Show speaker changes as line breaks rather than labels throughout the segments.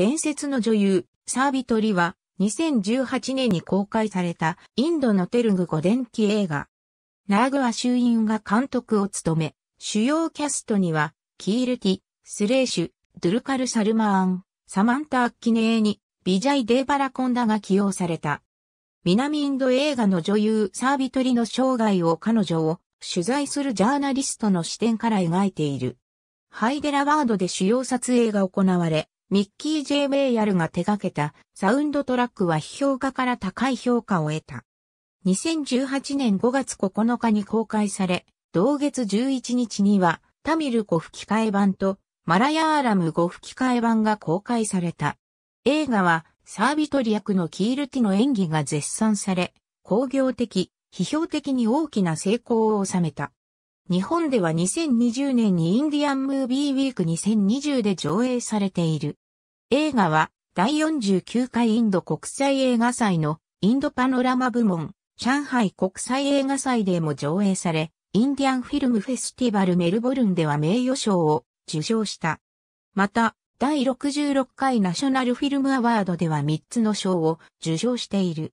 伝説の女優、サービトリは、2018年に公開されたインドのテルグ語電気映画。ナーグア・シュインが監督を務め、主要キャストには、キールティ、スレーシュ、ドゥルカル・サルマーン、サマンタ・アッキネーに、ビジャイ・デーバラコンダが起用された。南インド映画の女優サービトリの生涯を彼女を取材するジャーナリストの視点から描いている。ハイデラワードで主要撮影が行われ、ミッキー・ J・ ベイヤルが手掛けたサウンドトラックは批評家から高い評価を得た。2018年5月9日に公開され、同月11日にはタミル語吹き替え版とマラヤーラム語吹き替え版が公開された。映画はサービトリ役のキールティの演技が絶賛され、工業的、批評的に大きな成功を収めた。日本では2020年にインディアンムービーウィーク2020で上映されている。映画は第49回インド国際映画祭のインドパノラマ部門、上海国際映画祭でも上映され、インディアンフィルムフェスティバルメルボルンでは名誉賞を受賞した。また、第66回ナショナルフィルムアワードでは3つの賞を受賞している。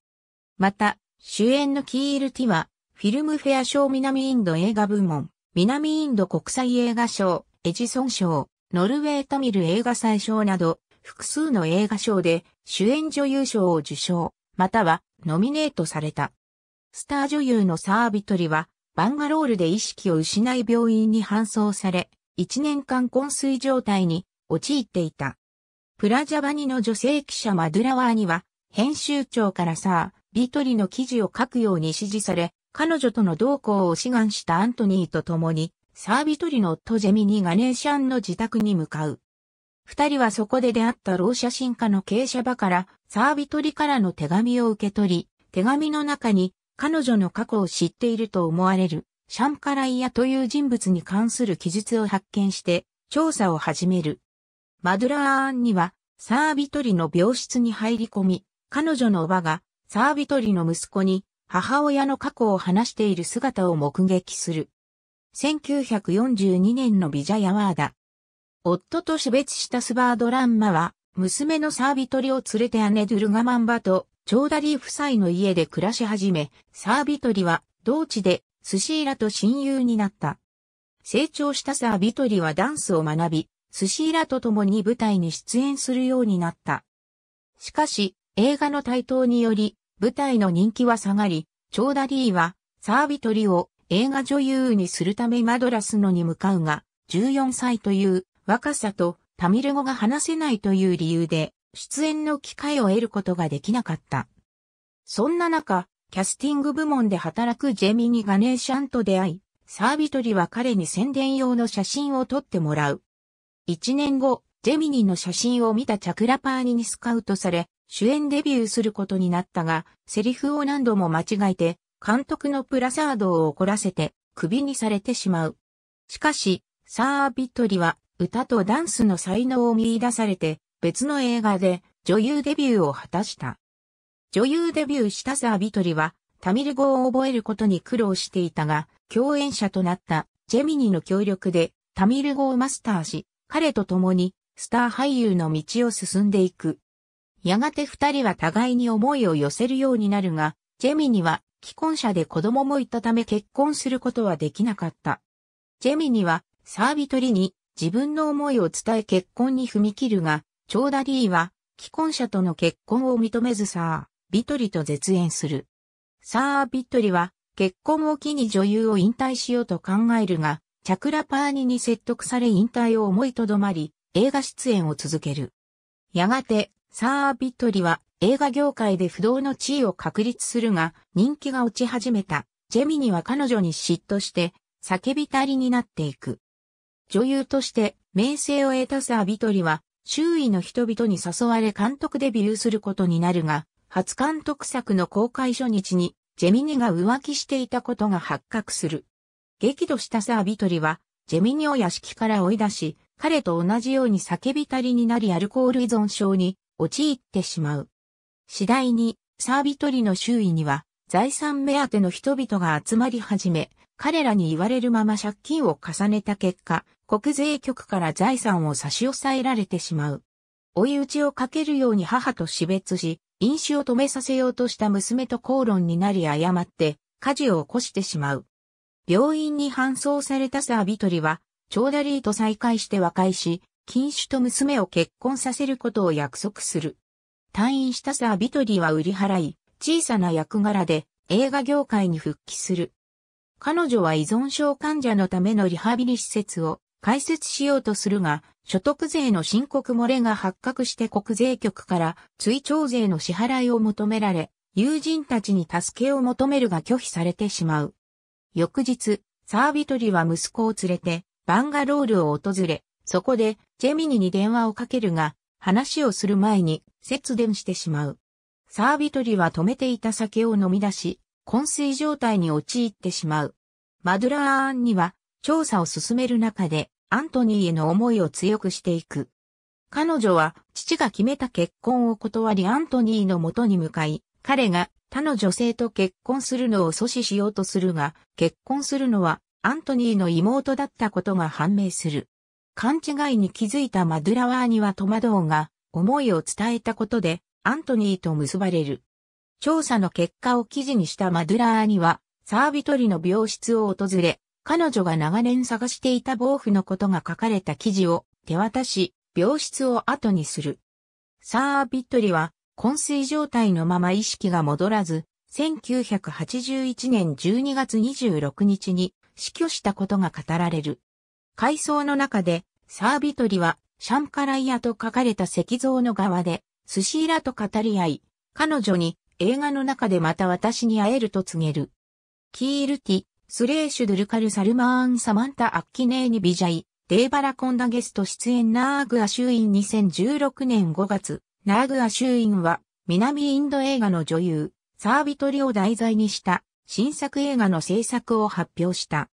また、主演のキール・ティは、フィルムフェア賞南インド映画部門、南インド国際映画賞、エジソン賞、ノルウェータミル映画祭賞など、複数の映画賞で主演女優賞を受賞、またはノミネートされた。スター女優のサービトリは、バンガロールで意識を失い病院に搬送され、1年間昏睡状態に陥っていた。プラジャバニの女性記者マドゥラワーには、編集長からサー、ビトリの記事を書くように指示され、彼女との同行を志願したアントニーと共に、サービトリの夫ジェミニ・ガネーシャンの自宅に向かう。二人はそこで出会った老写真家の傾斜場からサービトリからの手紙を受け取り、手紙の中に彼女の過去を知っていると思われるシャンカライヤという人物に関する記述を発見して調査を始める。マドラーアンにはサービトリの病室に入り込み、彼女の叔母がサービトリの息子に母親の過去を話している姿を目撃する。1942年のビジャヤワーダ。夫と死別したスバードランマは、娘のサービトリを連れて姉ドゥルガマンバと、チョーダリー夫妻の家で暮らし始め、サービトリは、同地で、スシーラと親友になった。成長したサービトリはダンスを学び、スシーラと共に舞台に出演するようになった。しかし、映画の台頭により、舞台の人気は下がり、チョーダリーは、サービトリを映画女優にするためマドラスのに向かうが、14歳という若さとタミル語が話せないという理由で、出演の機会を得ることができなかった。そんな中、キャスティング部門で働くジェミニ・ガネーシャンと出会い、サービトリは彼に宣伝用の写真を撮ってもらう。一年後、ジェミニの写真を見たチャクラパーニにスカウトされ、主演デビューすることになったが、セリフを何度も間違えて、監督のプラサードを怒らせて、クビにされてしまう。しかし、サービトリは、歌とダンスの才能を見出されて、別の映画で女優デビューを果たした。女優デビューしたサービトリは、タミル語を覚えることに苦労していたが、共演者となったジェミニの協力でタミル語をマスターし、彼と共にスター俳優の道を進んでいく。やがて二人は互いに思いを寄せるようになるが、ジェミニは既婚者で子供もいたため結婚することはできなかった。ジェミニはサービトリに自分の思いを伝え結婚に踏み切るが、チョーダリーは既婚者との結婚を認めずサー、ビトリと絶縁する。サー・ビトリは結婚を機に女優を引退しようと考えるが、チャクラパーニに説得され引退を思いとどまり、映画出演を続ける。やがて、サー・ビトリは映画業界で不動の地位を確立するが人気が落ち始めた。ジェミニは彼女に嫉妬して叫びたりになっていく。女優として名声を得たサー・ビトリは周囲の人々に誘われ監督デビューすることになるが、初監督作の公開初日にジェミニが浮気していたことが発覚する。激怒したサー・ビトリはジェミニを屋敷から追い出し、彼と同じように叫びたりになりアルコール依存症に陥ってしまう。次第に、サービトリの周囲には、財産目当ての人々が集まり始め、彼らに言われるまま借金を重ねた結果、国税局から財産を差し押さえられてしまう。追い打ちをかけるように母と死別し、飲酒を止めさせようとした娘と口論になり誤って、火事を起こしてしまう。病院に搬送されたサービトリは、チョーダリーと再会して和解し、禁酒と娘を結婚させることを約束する。退院したサービトリは売り払い、小さな役柄で映画業界に復帰する。彼女は依存症患者のためのリハビリ施設を開設しようとするが、所得税の申告漏れが発覚して国税局から追徴税の支払いを求められ、友人たちに助けを求めるが拒否されてしまう。翌日、サービトリは息子を連れてバンガロールを訪れ、そこで、ジェミニに電話をかけるが、話をする前に、節電してしまう。サービトリは止めていた酒を飲み出し、昏睡状態に陥ってしまう。マドラーアンには、調査を進める中で、アントニーへの思いを強くしていく。彼女は、父が決めた結婚を断りアントニーの元に向かい、彼が他の女性と結婚するのを阻止しようとするが、結婚するのはアントニーの妹だったことが判明する。勘違いに気づいたマドゥラワーには戸惑うが、思いを伝えたことで、アントニーと結ばれる。調査の結果を記事にしたマドゥラーには、サービトリの病室を訪れ、彼女が長年探していた防腐のことが書かれた記事を手渡し、病室を後にする。サービトリは、昏睡状態のまま意識が戻らず、1981年12月26日に死去したことが語られる。回想の中で、サービトリは、シャンカライヤと書かれた石像の側で、スシーラと語り合い、彼女に映画の中でまた私に会えると告げる。キールティ、スレーシュドゥルカルサルマーンサマンタアッキネーニビジャイ、デーバラコンダゲスト出演ナーグアイン2016年5月、ナーグアインは南インド映画の女優、サービトリを題材にした新作映画の制作を発表した。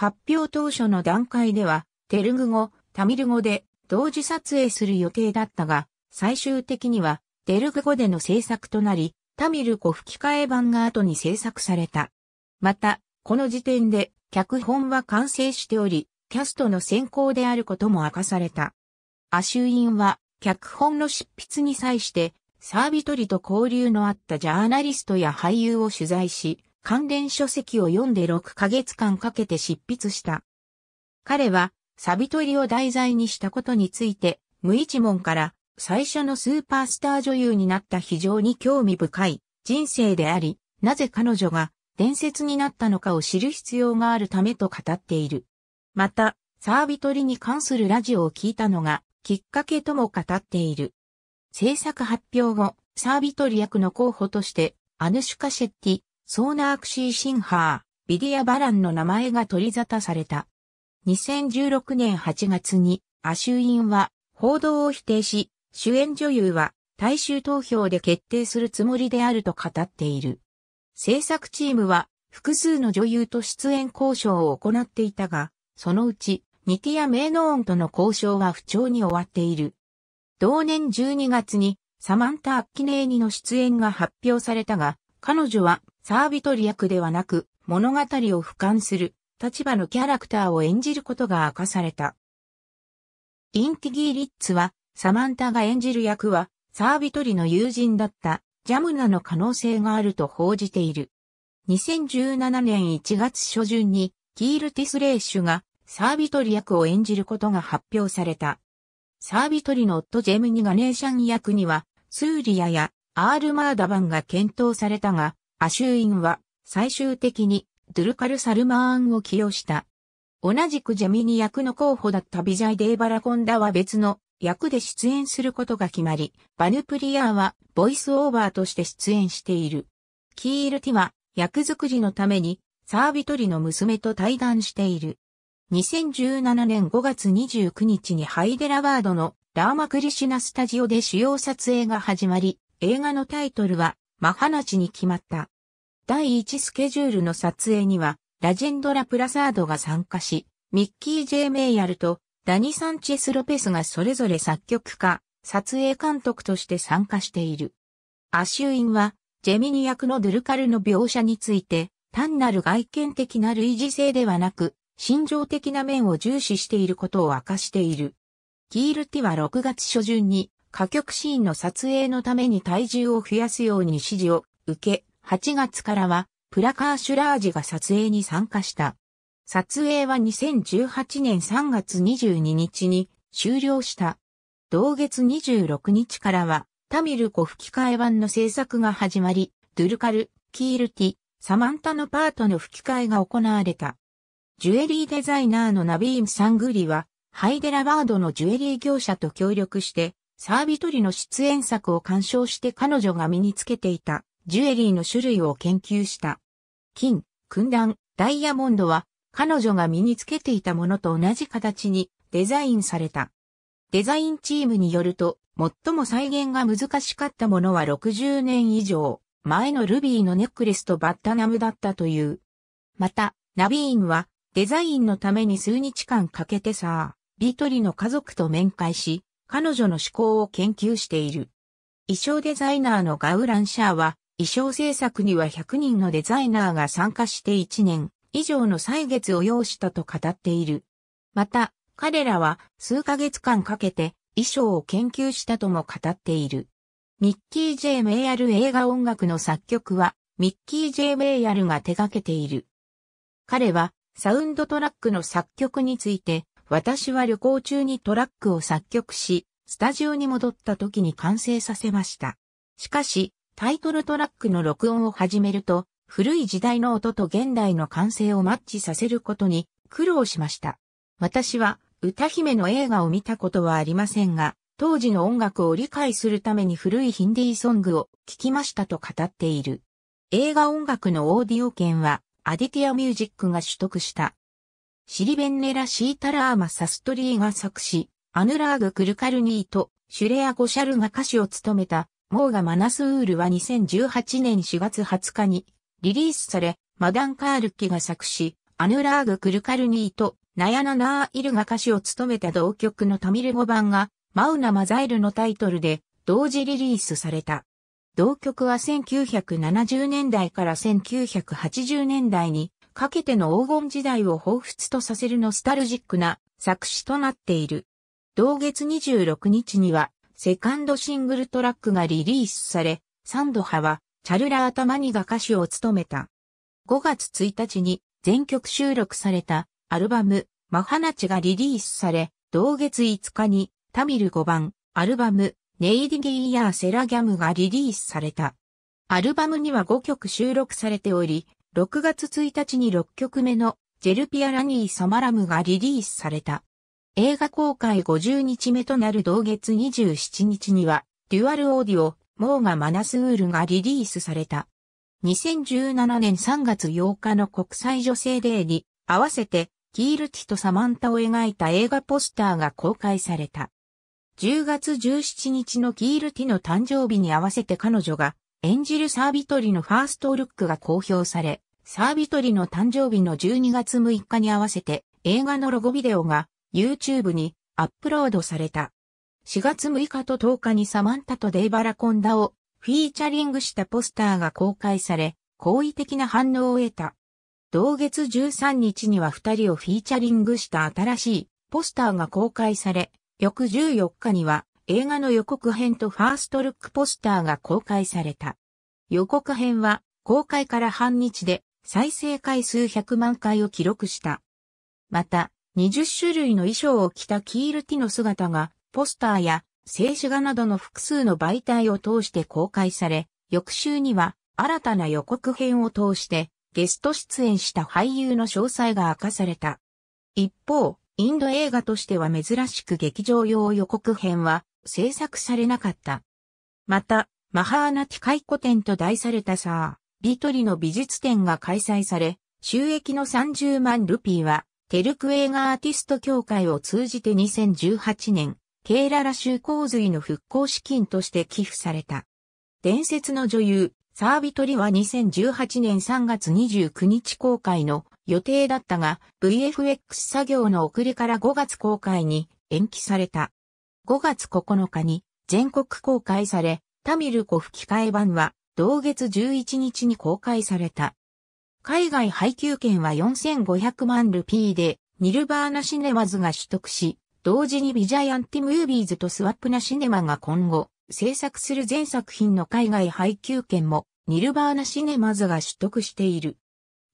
発表当初の段階では、テルグ語、タミル語で同時撮影する予定だったが、最終的にはテルグ語での制作となり、タミル語吹き替え版が後に制作された。また、この時点で脚本は完成しており、キャストの選考であることも明かされた。アシュインは、脚本の執筆に際して、サービトリと交流のあったジャーナリストや俳優を取材し、関連書籍を読んで6ヶ月間かけて執筆した。彼は、サビ取りを題材にしたことについて、無一文から最初のスーパースター女優になった非常に興味深い人生であり、なぜ彼女が伝説になったのかを知る必要があるためと語っている。また、サービ取りに関するラジオを聞いたのがきっかけとも語っている。制作発表後、サービ取り役の候補として、アヌシュカ・シェッティ、ソーナークシー・シンハー、ビディア・バランの名前が取り沙汰された。2016年8月に、アシュインは報道を否定し、主演女優は大衆投票で決定するつもりであると語っている。制作チームは複数の女優と出演交渉を行っていたが、そのうちニティア・メイノーンとの交渉は不調に終わっている。同年12月にサマンタ・アッキネーニの出演が発表されたが、彼女はサービトリ役ではなく、物語を俯瞰する立場のキャラクターを演じることが明かされた。インティギー・リッツは、サマンタが演じる役は、サービトリの友人だったジャムナの可能性があると報じている。2017年1月初旬に、キール・ティス・レイシュがサービトリ役を演じることが発表された。サービトリの夫ジェムニ・ガネーシャン役には、スーリアやアール・マーダバンが検討されたが、アシューインは最終的にドゥルカル・サルマーンを起用した。同じくジェミニ役の候補だったビジャイ・デイ・バラコンダは別の役で出演することが決まり、バヌプリヤーはボイスオーバーとして出演している。キールティは役作りのためにサービトリの娘と対談している。2017年5月29日にハイデラバードのラーマクリシュナスタジオで主要撮影が始まり、映画のタイトルはマハナチに決まった。第1スケジュールの撮影には、ラジェンドラ・プラサードが参加し、ミッキー・ジェイ・メイヤルとダニ・サンチェス・ロペスがそれぞれ作曲家、撮影監督として参加している。アシュインは、ジェミニ役のドゥルカルの描写について、単なる外見的な類似性ではなく、心情的な面を重視していることを明かしている。キールティは6月初旬に歌曲シーンの撮影のために体重を増やすように指示を受け、8月からはプラカーシュラージが撮影に参加した。撮影は2018年3月22日に終了した。同月26日からは、タミルコ吹き替え版の制作が始まり、ドゥルカル、キールティ、サマンタのパートの吹き替えが行われた。ジュエリーデザイナーのナビーム・サングリは、ハイデラバードのジュエリー業者と協力して、サービトリの出演作を鑑賞して彼女が身につけていたジュエリーの種類を研究した。金、訓断、ダイヤモンドは彼女が身につけていたものと同じ形にデザインされた。デザインチームによると、最も再現が難しかったものは60年以上前のルビーのネックレスとバッタナムだったという。また、ナビーンはデザインのために数日間かけてさ、ビトリの家族と面会し、彼女の思考を研究している。衣装デザイナーのガウラン・シャーは、衣装制作には100人のデザイナーが参加して1年以上の歳月を要したと語っている。また、彼らは数ヶ月間かけて衣装を研究したとも語っている。ミッキー・ J・ メイアル映画音楽の作曲は、ミッキー・ J・ メイアルが手掛けている。彼は、サウンドトラックの作曲について、私は旅行中にトラックを作曲し、スタジオに戻った時に完成させました。しかし、タイトルトラックの録音を始めると、古い時代の音と現代の完成をマッチさせることに苦労しました。私は歌姫の映画を見たことはありませんが、当時の音楽を理解するために古いヒンディーソングを聴きましたと語っている。映画音楽のオーディオ権はアディティアミュージックが取得したシリベンネラ・シータラーマ・サストリーが作詞、アヌラーグ・クルカルニーとシュレア・ゴシャルが歌詞を務めた、モーガ・マナスウールは2018年4月20日にリリースされ、マダン・カールキが作詞、アヌラーグ・クルカルニーとナヤナ・ナー・イルが歌詞を務めた同曲のタミル語版が、マウナ・マザイルのタイトルで同時リリースされた。同曲は1970年代から1980年代にかけての黄金時代を彷彿とさせるノスタルジックな作詞となっている。同月26日には、セカンドシングルトラックがリリースされ、サンド派は、チャルラータマニが歌手を務めた。5月1日に全曲収録されたアルバム、マハナチがリリースされ、同月5日にタミル5番アルバム、ネイディギーヤーセラギャムがリリースされた。アルバムには5曲収録されており、6月1日に6曲目のジェルピアラニー・サマラムがリリースされた。映画公開50日目となる同月27日には、デュアルオーディオ、モーガ・マナスウールがリリースされた。2017年3月8日の国際女性デーに合わせて、キールティとサマンタを描いた映画ポスターが公開された。10月17日のキールティの誕生日に合わせて彼女が演じるサービトリのファーストルックが公表され、サービトリの誕生日の12月6日に合わせて映画のロゴビデオが YouTube にアップロードされた。4月6日と10日にサマンタとデイバラコンダをフィーチャリングしたポスターが公開され、好意的な反応を得た。同月13日には2人をフィーチャリングした新しいポスターが公開され、翌14日には映画の予告編とファーストルックポスターが公開された。予告編は公開から半日で再生回数100万回を記録した。また、20種類の衣装を着たキールティの姿が、ポスターや静止画などの複数の媒体を通して公開され、翌週には新たな予告編を通してゲスト出演した俳優の詳細が明かされた。一方、インド映画としては珍しく劇場用予告編は制作されなかった。また、マハーナティカイコ展と題されたサー、ビトリの美術展が開催され、収益の30万ルピーは、テルクガーアーティスト協会を通じて2018年、ケーララ州洪水の復興資金として寄付された。伝説の女優、サービトリは2018年3月29日公開の予定だったが、VFX 作業の遅れから5月公開に延期された。5月9日に全国公開され、タミルコ吹き替え版は同月11日に公開された。海外配給権は4500万ルピーで、ニルバーナシネマズが取得し、同時にビジャイアンティムービーズとスワップナシネマが今後、制作する全作品の海外配給権も、ニルバーナシネマズが取得している。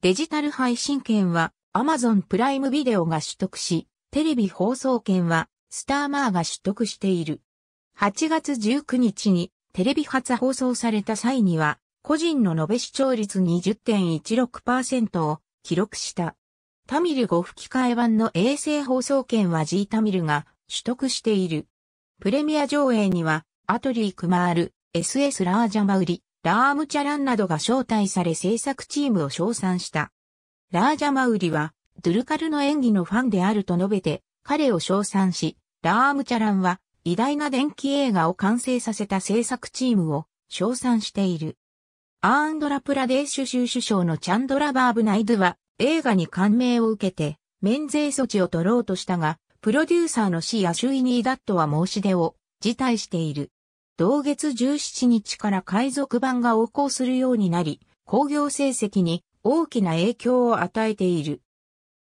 デジタル配信権は、アマゾンプライムビデオが取得し、テレビ放送権は、スターマーが取得している。8月19日にテレビ初放送された際には、個人の延べ視聴率20.16%を記録した。タミル語吹き替え版の衛星放送権は G タミルが取得している。プレミア上映には、アトリー・クマール、SS・ ラージャマウリ、ラームチャランなどが招待され制作チームを称賛した。ラージャマウリは、ドゥルカルの演技のファンであると述べて、彼を称賛し、ラームチャランは偉大な電気映画を完成させた制作チームを称賛している。アーンドラプラデーシュ州首相のチャンドラバーブナイドゥは映画に感銘を受けて免税措置を取ろうとしたが、プロデューサーのシア・シュイニー・ダットは申し出を辞退している。同月17日から海賊版が横行するようになり、工業成績に大きな影響を与えている。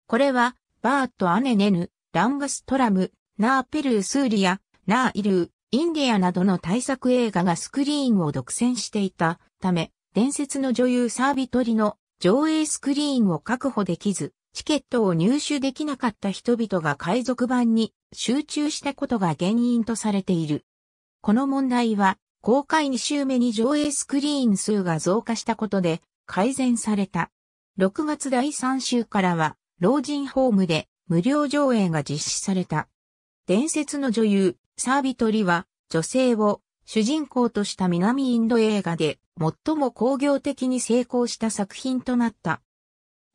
これは、バート・アネネヌ、ランガストラム、ナーペルースーリや、ナーイルー、インディアなどの大作映画がスクリーンを独占していたため、伝説の女優サービトリの上映スクリーンを確保できず、チケットを入手できなかった人々が海賊版に集中したことが原因とされている。この問題は、公開2週目に上映スクリーン数が増加したことで改善された。6月第3週からは、老人ホームで無料上映が実施された。伝説の女優、サービトリは、女性を主人公とした南インド映画で最も工業的に成功した作品となった。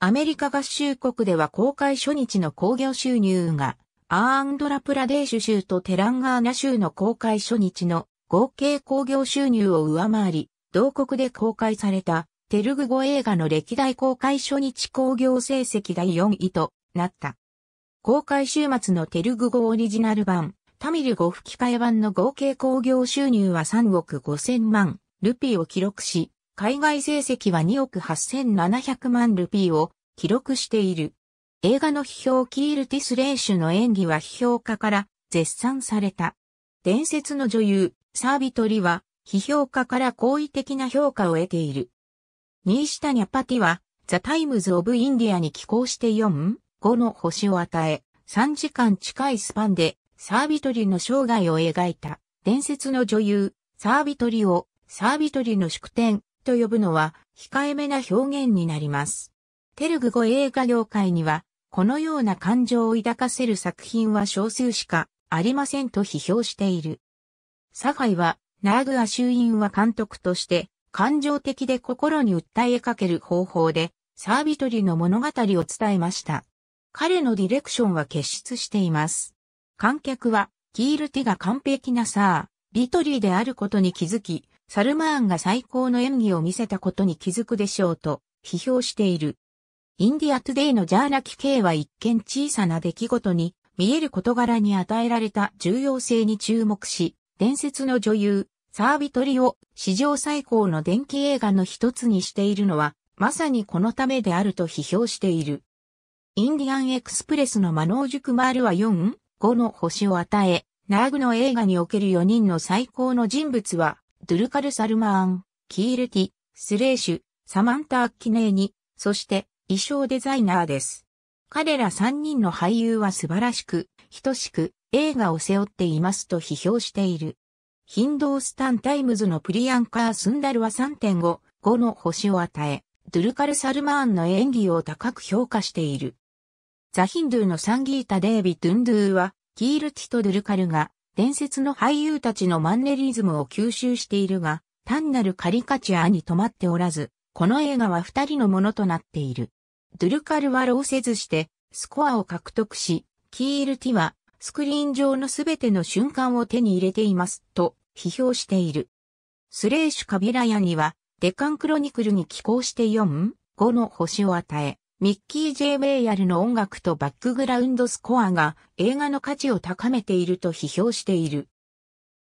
アメリカ合衆国では公開初日の興行収入が、アーンドラプラデーシュ州とテランガーナ州の公開初日の合計興行収入を上回り、同国で公開されたテルグ語映画の歴代公開初日興行成績第4位となった。公開週末のテルグ語オリジナル版、タミル語吹き替え版の合計興行収入は3億5千万ルピーを記録し、海外成績は2億8700万ルピーを記録している。映画の批評キール・ティス・レイシュの演技は批評家から絶賛された。伝説の女優、サービトリは批評家から好意的な評価を得ている。ニーシタ・ニャパティはザ・タイムズ・オブ・インディアに寄稿して4 5の星を与え、3時間近いスパンでサービトリの生涯を描いた伝説の女優、サービトリをサービトリの祝典と呼ぶのは控えめな表現になります。テルグ語映画業界にはこのような感情を抱かせる作品は少数しかありませんと批評している。サファイはナーグア衆院は監督として感情的で心に訴えかける方法でサービトリの物語を伝えました。彼のディレクションは結出しています。観客は、キールテが完璧なサー、ビトリーであることに気づき、サルマーンが最高の演技を見せたことに気づくでしょうと、批評している。インディアトゥデイのジャーナキ系は一見小さな出来事に、見える事柄に与えられた重要性に注目し、伝説の女優、サービトリを史上最高の電気映画の一つにしているのは、まさにこのためであると批評している。インディアンエクスプレスのマジュ塾マールは4、5の星を与え、ナーグの映画における4人の最高の人物は、ドゥルカル・サルマーン、キールティ、スレーシュ、サマンタ・アッキネーニ、そして衣装デザイナーです。彼ら3人の俳優は素晴らしく、等しく映画を背負っていますと批評している。ヒンドースタンタイムズのプリアンカー・スンダルは3.5、5の星を与え、ドゥルカル・サルマーンの演技を高く評価している。ザ・ヒンドゥーのサンギータ・デービ・ドゥンドゥーは、キール・ティト・ドゥルカルが、伝説の俳優たちのマンネリズムを吸収しているが、単なるカリカチュアに止まっておらず、この映画は二人のものとなっている。ドゥルカルは老せずして、スコアを獲得し、キール・ティは、スクリーン上のすべての瞬間を手に入れています、と、批評している。スレーシュ・カビラヤには、デカンクロニクルに寄稿して4、5の星を与え、ミッキー・ J・ メイヤルの音楽とバックグラウンドスコアが映画の価値を高めていると批評している。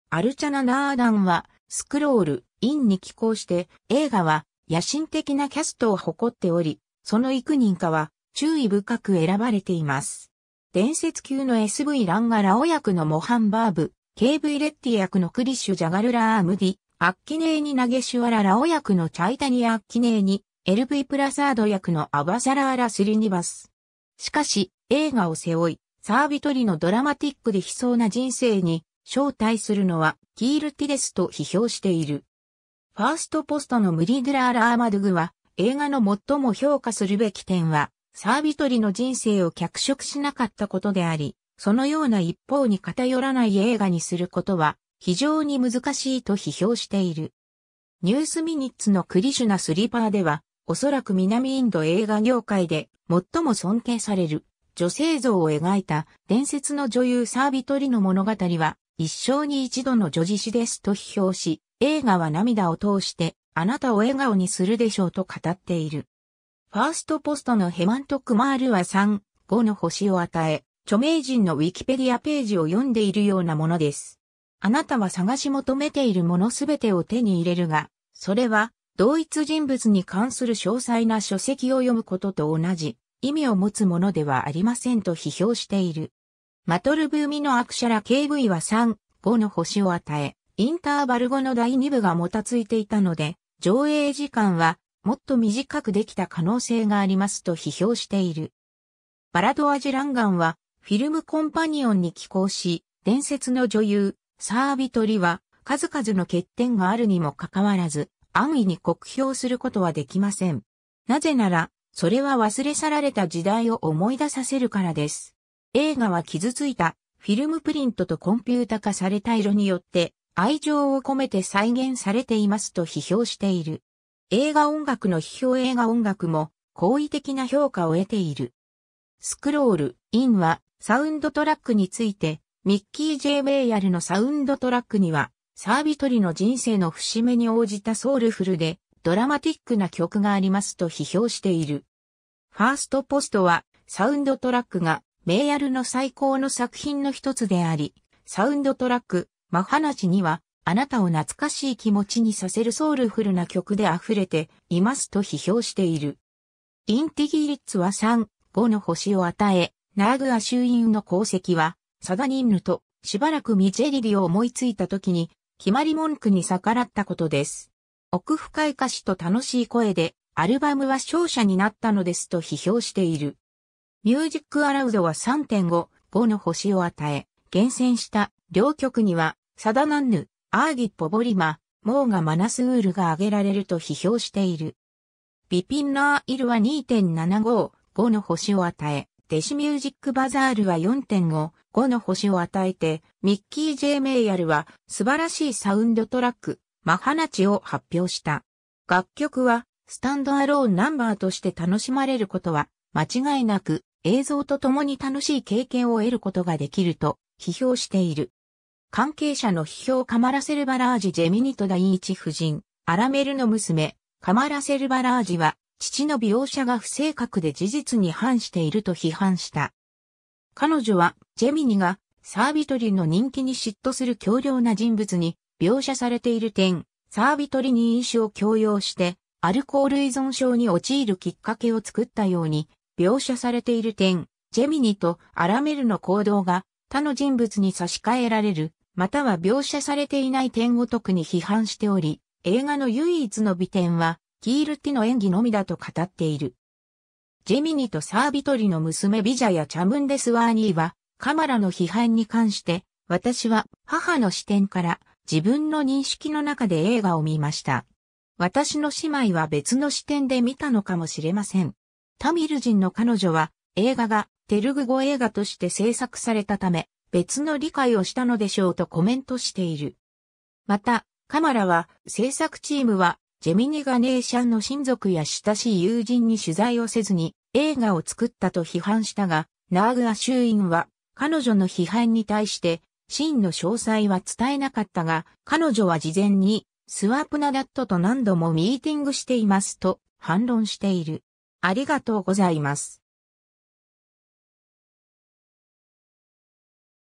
アルチャナ・ナーダンはスクロール・インに寄稿して映画は野心的なキャストを誇っており、その幾人かは注意深く選ばれています。伝説級の SV ランガラオ役のモハンバーブ、KV レッティ役のクリッシュ・ジャガルラ・アームディ、アッキネーに投げシュワララオ役のチャイタニア・アッキネーに、LV プラサード役のアバサラーラ・スリニバス。しかし、映画を背負い、サービトリのドラマティックで悲壮な人生に招待するのはキール・ティレスと批評している。ファーストポストのムリドゥラーラ・アーマドゥグは、映画の最も評価するべき点は、サービトリの人生を脚色しなかったことであり、そのような一方に偏らない映画にすることは、非常に難しいと批評している。ニュースミニッツのクリシュナスリパーでは、おそらく南インド映画業界で最も尊敬される女性像を描いた伝説の女優サービトリの物語は一生に一度の女児史ですと批評し、映画は涙を通してあなたを笑顔にするでしょうと語っている。ファーストポストのヘマント・クマールは3、5の星を与え、著名人のウィキペディアページを読んでいるようなものです。あなたは探し求めているものすべてを手に入れるが、それは同一人物に関する詳細な書籍を読むことと同じ意味を持つものではありませんと批評している。マトルブーミのアクシャラ KV は3、5の星を与え、インターバル後の第2部がもたついていたので、上映時間はもっと短くできた可能性がありますと批評している。バラドアジランガンはフィルムコンパニオンに寄稿し、伝説の女優、サービトリは数々の欠点があるにもかかわらず、安易に酷評することはできません。なぜなら、それは忘れ去られた時代を思い出させるからです。映画は傷ついたフィルムプリントとコンピュータ化された色によって愛情を込めて再現されていますと批評している。映画音楽の批評映画音楽も好意的な評価を得ている。スクロール、インはサウンドトラックについてミッキー・ジェイ・ベイヤルのサウンドトラックにはサービトリの人生の節目に応じたソウルフルでドラマティックな曲がありますと批評している。ファーストポストはサウンドトラックがメイヤルの最高の作品の一つであり、サウンドトラック、マハナチにはあなたを懐かしい気持ちにさせるソウルフルな曲で溢れていますと批評している。インティギリッツは3、5の星を与え、ナーグア衆院の功績は、サダニンヌとしばらくミジェリリを思いついた時に決まり文句に逆らったことです。奥深い歌詞と楽しい声で、アルバムは勝者になったのですと批評している。ミュージックアラウドは3.5、5の星を与え、厳選した両曲には、サダナンヌ、アーギッポボリマ、モーガ・マナスウールが挙げられると批評している。ビピンナー・イルは2.75、5の星を与え、デシミュージック・バザールは4.5、5の星を与えて、ミッキー・ J・ メイヤルは素晴らしいサウンドトラック、マハナチを発表した。楽曲は、スタンドアローンナンバーとして楽しまれることは、間違いなく映像と共に楽しい経験を得ることができると批評している。関係者の批評カマラセルバラージ・ジェミニト第一夫人、アラメルの娘、カマラセルバラージは、父の描写が不正確で事実に反していると批判した。彼女はジェミニがサービトリの人気に嫉妬する強量な人物に描写されている点、サービトリに飲酒を強要してアルコール依存症に陥るきっかけを作ったように描写されている点、ジェミニとアラメルの行動が他の人物に差し替えられる、または描写されていない点を特に批判しており、映画の唯一の美点は、キールティの演技のみだと語っている。ジェミニとサービトリの娘ビジャやチャムンデスワーニーは、カマラの批判に関して、私は母の視点から自分の認識の中で映画を見ました。私の姉妹は別の視点で見たのかもしれません。タミル人の彼女は映画がテルグ語映画として制作されたため別の理解をしたのでしょうとコメントしている。また、カマラは制作チームはジェミニガネーシャンの親族や親しい友人に取材をせずに映画を作ったと批判したが、ナーグア・衆院は彼女の批判に対して、真の詳細は伝えなかったが、彼女は事前に、スワープナダットと何度もミーティングしていますと反論している。ありがとうございます。